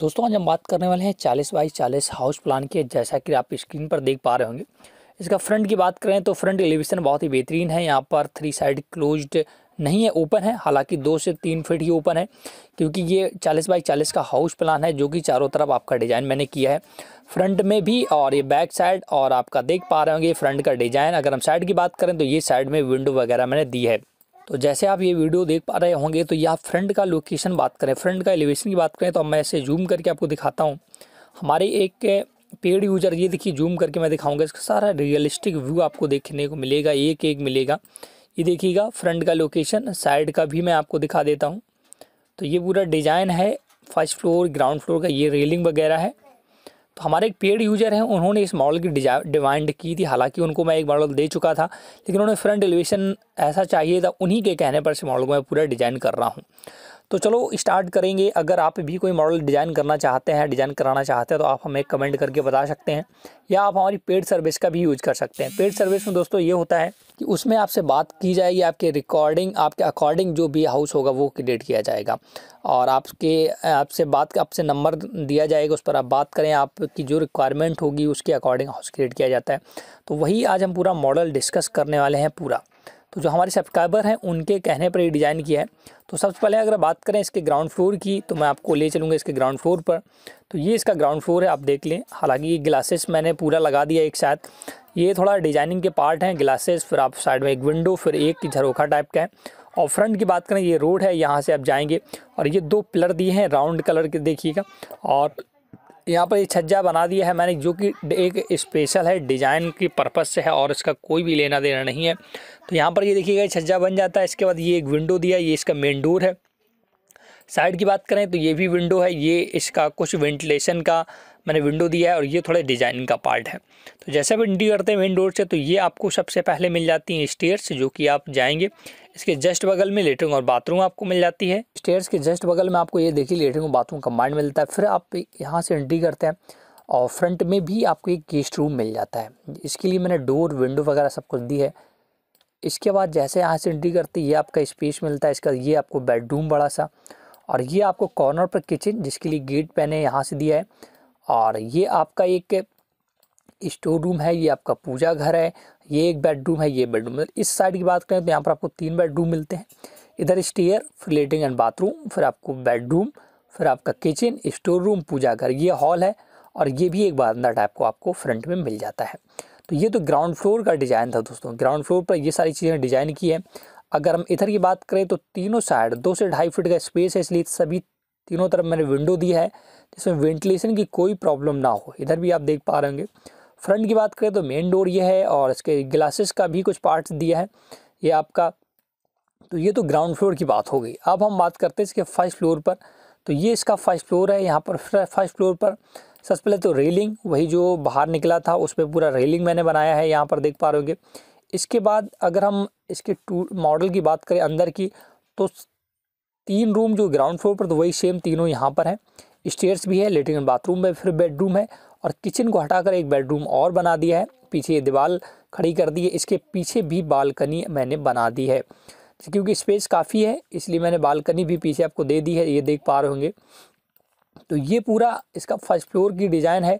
दोस्तों आज हम बात करने वाले हैं चालीस बाई चालीस हाउस प्लान की जैसा कि आप स्क्रीन पर देख पा रहे होंगे इसका फ्रंट की बात करें तो फ्रंट एलिवेशन बहुत ही बेहतरीन है यहाँ पर थ्री साइड क्लोज्ड नहीं है ओपन है हालांकि दो से तीन फीट ही ओपन है क्योंकि ये चालीस बाई चालीस का हाउस प्लान है जो कि चारों तरफ आपका डिज़ाइन मैंने किया है फ्रंट में भी और ये बैक साइड और आपका देख पा रहे होंगे फ्रंट का डिज़ाइन अगर हम साइड की बात करें तो ये साइड में विंडो वगैरह मैंने दी है तो जैसे आप ये वीडियो देख पा रहे होंगे तो यह फ्रंट का लोकेशन बात करें फ्रंट का एलिवेशन की बात करें तो मैं इसे जूम करके आपको दिखाता हूँ हमारे एक पेड यूजर ये देखिए जूम करके मैं दिखाऊंगा इसका सारा रियलिस्टिक व्यू आपको देखने को मिलेगा एक एक मिलेगा ये देखिएगा फ्रंट का लोकेशन साइड का भी मैं आपको दिखा देता हूँ तो ये पूरा डिज़ाइन है फर्स्ट फ्लोर ग्राउंड फ्लोर का ये रेलिंग वगैरह है तो हमारे एक पेड यूजर हैं उन्होंने इस मॉडल की डिमांड की थी हालांकि उनको मैं एक मॉडल दे चुका था लेकिन उन्हें फ्रंट एलिवेशन ऐसा चाहिए था उन्हीं के कहने पर इस मॉडल को मैं पूरा डिज़ाइन कर रहा हूँ तो चलो स्टार्ट करेंगे अगर आप भी कोई मॉडल डिज़ाइन करना चाहते हैं डिज़ाइन कराना चाहते हैं तो आप हमें कमेंट करके बता सकते हैं या आप हमारी पेड सर्विस का भी यूज़ कर सकते हैं पेड सर्विस में दोस्तों ये होता है कि उसमें आपसे बात की जाएगी आपके रिकॉर्डिंग आपके अकॉर्डिंग जो भी हाउस होगा वो क्रिएट किया जाएगा और आपके आपसे बात आपसे नंबर दिया जाएगा उस पर आप बात करें आपकी जो रिक्वायरमेंट होगी उसके अकॉर्डिंग हाउस क्रिएट किया जाता है तो वही आज हम पूरा मॉडल डिस्कस करने वाले हैं पूरा तो जो हमारे सब्सक्राइबर हैं उनके कहने पर ये डिज़ाइन किया है तो सबसे पहले अगर बात करें इसके ग्राउंड फ्लोर की तो मैं आपको ले चलूँगा इसके ग्राउंड फ्लोर पर तो ये इसका ग्राउंड फ्लोर है आप देख लें हालांकि ये ग्लासेस मैंने पूरा लगा दिया एक साथ ये थोड़ा डिजाइनिंग के पार्ट हैं ग्लासेस फिर आप साइड में एक विंडो फिर एक झरोखा टाइप का है और फ्रंट की बात करें ये रोड है यहाँ से आप जाएंगे और ये दो पिलर दिए हैं राउंड कलर के देखिएगा और यहाँ पर ये छज्जा बना दिया है मैंने जो कि एक स्पेशल है डिज़ाइन की पर्पज़ से है और इसका कोई भी लेना देना नहीं है तो यहाँ पर ये देखिएगा छज्जा बन जाता है इसके बाद ये एक विंडो दिया ये इसका मेन डोर है साइड की बात करें तो ये भी विंडो है ये इसका कुछ वेंटिलेशन का मैंने विंडो दिया है और ये थोड़ा डिजाइनिंग का पार्ट है तो जैसे आप एंट्री करते हैं मेन डोर से तो ये आपको सबसे पहले मिल जाती हैं स्टेयर्स जो कि आप जाएंगे इसके जस्ट बगल में लेटरिन और बाथरूम आपको मिल जाती है स्टेयर्स के जस्ट बगल में आपको ये देखिए लेटरिन और बाथरूम कम्बाइंड मिलता है फिर आप यहाँ से एंट्री करते हैं और फ्रंट में भी आपको एक गेस्ट रूम मिल जाता है इसके लिए मैंने डोर विंडो वगैरह सब कुछ दी है इसके बाद जैसे यहाँ से एंट्री करते ये आपका स्पेस मिलता है इसका ये आपको बेडरूम बड़ा सा और ये आपको कॉर्नर पर किचन जिसके लिए गेट मैंने यहाँ से दिया है और ये आपका एक स्टोर रूम है ये आपका पूजा घर है ये एक बेडरूम है ये बेडरूम मतलब इस साइड की बात करें तो यहाँ पर आपको तीन बेडरूम मिलते हैं इधर स्टेयर फिर लेटरिंग एंड बाथरूम फिर आपको बेडरूम फिर आपका किचन स्टोर रूम पूजा घर ये हॉल है और ये भी एक बारंदा टाइप को आपको फ्रंट में मिल जाता है तो ये तो ग्राउंड फ्लोर का डिज़ाइन था दोस्तों ग्राउंड फ्लोर पर ये सारी चीज़ें डिज़ाइन की है अगर हम इधर की बात करें तो तीनों साइड दो से ढाई फीट का स्पेस है इसलिए सभी तीनों तरफ मैंने विंडो दी है जिसमें वेंटिलेशन की कोई प्रॉब्लम ना हो इधर भी आप देख पा रहे होंगे फ्रंट की बात करें तो मेन डोर ये है और इसके ग्लासेस का भी कुछ पार्ट्स दिया है ये आपका तो ये तो ग्राउंड फ्लोर की बात हो गई अब हम बात करते हैं इसके फर्स्ट फ्लोर पर तो ये इसका फर्स्ट फ्लोर है यहाँ पर फर्स्ट फ्लोर पर सबसे पहले तो रेलिंग वही जो बाहर निकला था उस पर पूरा रेलिंग मैंने बनाया है यहाँ पर देख पा रहे होंगे इसके बाद अगर हम इसके टू मॉडल की बात करें अंदर की तो तीन रूम जो ग्राउंड फ्लोर पर तो वही सेम तीनों यहाँ पर है स्टेयर्स भी है लेटरिन बाथरूम है फिर बेडरूम है और किचन को हटाकर एक बेडरूम और बना दिया है पीछे ये दीवार खड़ी कर दी है इसके पीछे भी बालकनी मैंने बना दी है तो क्योंकि स्पेस काफ़ी है इसलिए मैंने बालकनी भी पीछे आपको दे दी है ये देख पा रहे होंगे तो ये पूरा इसका फर्स्ट फ्लोर की डिज़ाइन है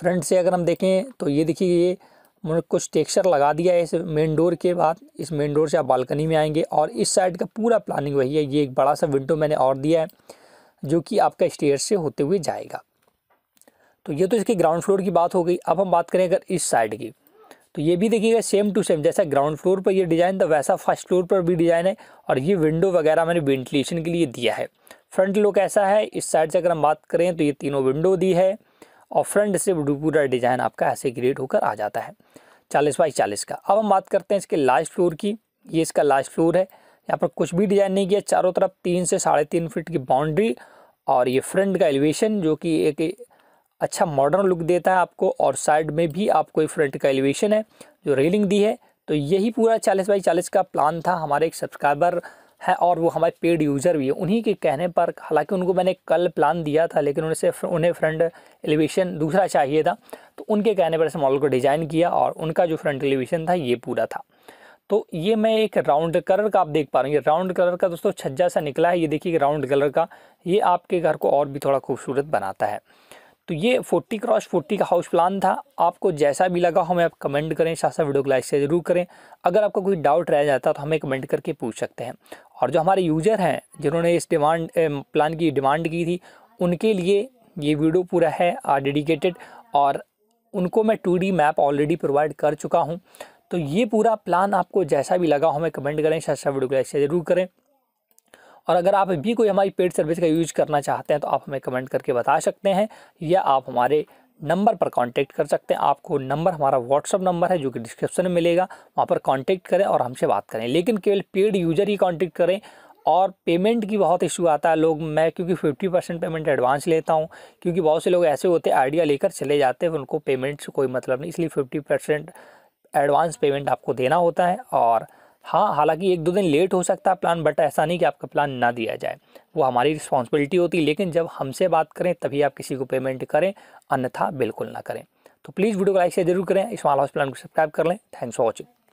फ्रंट से अगर हम देखें तो ये देखिए ये उन्होंने कुछ टेक्सचर लगा दिया है इस मेन डोर के बाद इस मेन डोर से आप बालकनी में आएंगे और इस साइड का पूरा प्लानिंग वही है ये एक बड़ा सा विंडो मैंने और दिया है जो कि आपका स्टेयर से होते हुए जाएगा तो ये तो इसकी ग्राउंड फ्लोर की बात हो गई अब हम बात करें अगर इस साइड की तो ये भी देखिएगा सेम टू सेम जैसा ग्राउंड फ्लोर पर ये डिज़ाइन था वैसा फर्स्ट फ्लोर पर भी डिज़ाइन है और ये विंडो वगैरह मैंने वेंटिलेशन के लिए दिया है फ्रंट लुक ऐसा है इस साइड से अगर हम बात करें तो ये तीनों विंडो दी है और फ्रंट से पूरा डिज़ाइन आपका ऐसे क्रिएट होकर आ जाता है चालीस बाई चालीस का अब हम बात करते हैं इसके लास्ट फ्लोर की ये इसका लास्ट फ्लोर है यहाँ पर कुछ भी डिज़ाइन नहीं किया चारों तरफ तीन से साढ़े तीन फिट की बाउंड्री और ये फ्रंट का एलिवेशन जो कि एक अच्छा मॉडर्न लुक देता है आपको और साइड में भी आपको ये फ्रंट का एलिवेशन है जो रेलिंग दी है तो यही पूरा चालीस बाई चालीस का प्लान था हमारे एक सब्सक्राइबर हैं और वो हमारे पेड यूज़र भी हैं उन्हीं के कहने पर हालांकि उनको मैंने कल प्लान दिया था लेकिन उनसे उन्हें फ्रंट एलिवेशन दूसरा चाहिए था तो उनके कहने पर इस मॉडल को डिज़ाइन किया और उनका जो फ्रंट एलिवेशन था ये पूरा था तो ये मैं एक राउंड कलर का आप देख पा रहे हैं ये राउंड कलर का दोस्तों छज्जा सा निकला है ये देखिए राउंड कलर का ये आपके घर को और भी थोड़ा खूबसूरत बनाता है तो ये 40 क्रॉस 40 का हाउस प्लान था आपको जैसा भी लगा हो हमें आप कमेंट करें साथ साथ वीडियो को लाइक से ज़रूर करें अगर आपका कोई डाउट रह जाता तो हमें कमेंट करके पूछ सकते हैं और जो हमारे यूज़र हैं जिन्होंने इस डिमांड प्लान की डिमांड की थी उनके लिए ये वीडियो पूरा है डेडिकेटेड और उनको मैं टू मैप ऑलरेडी प्रोवाइड कर चुका हूँ तो ये पूरा प्लान आपको जैसा भी लगा हो हमें कमेंट करें अच्छा वीडियो को लाइक ज़रूर करें और अगर आप भी कोई हमारी पेड सर्विस का यूज करना चाहते हैं तो आप हमें कमेंट करके बता सकते हैं या आप हमारे नंबर पर कांटेक्ट कर सकते हैं आपको नंबर हमारा व्हाट्सअप नंबर है जो कि डिस्क्रिप्शन में मिलेगा वहाँ पर कांटेक्ट करें और हमसे बात करें लेकिन केवल पेड यूजर ही कांटेक्ट करें और पेमेंट की बहुत इशू आता है लोग मैं क्योंकि 50 परसेंट पेमेंट एडवांस लेता हूँ क्योंकि बहुत से लोग ऐसे होते हैं आइडिया लेकर चले जाते हैं उनको पेमेंट से कोई मतलब नहीं इसलिए फिफ्टी परसेंट एडवांस पेमेंट आपको देना होता है और हाँ हालांकि एक दो दिन लेट हो सकता है प्लान बट ऐसा नहीं कि आपका प्लान ना दिया जाए वो हमारी रिस्पॉन्सिबिलिटी होती है लेकिन जब हमसे बात करें तभी आप किसी को पेमेंट करें अन्यथा बिल्कुल ना करें तो प्लीज़ वीडियो को लाइक शेयर जरूर करें स्मॉल हाउस प्लान को सब्सक्राइब कर लें थैंक्स फॉर वॉचिंग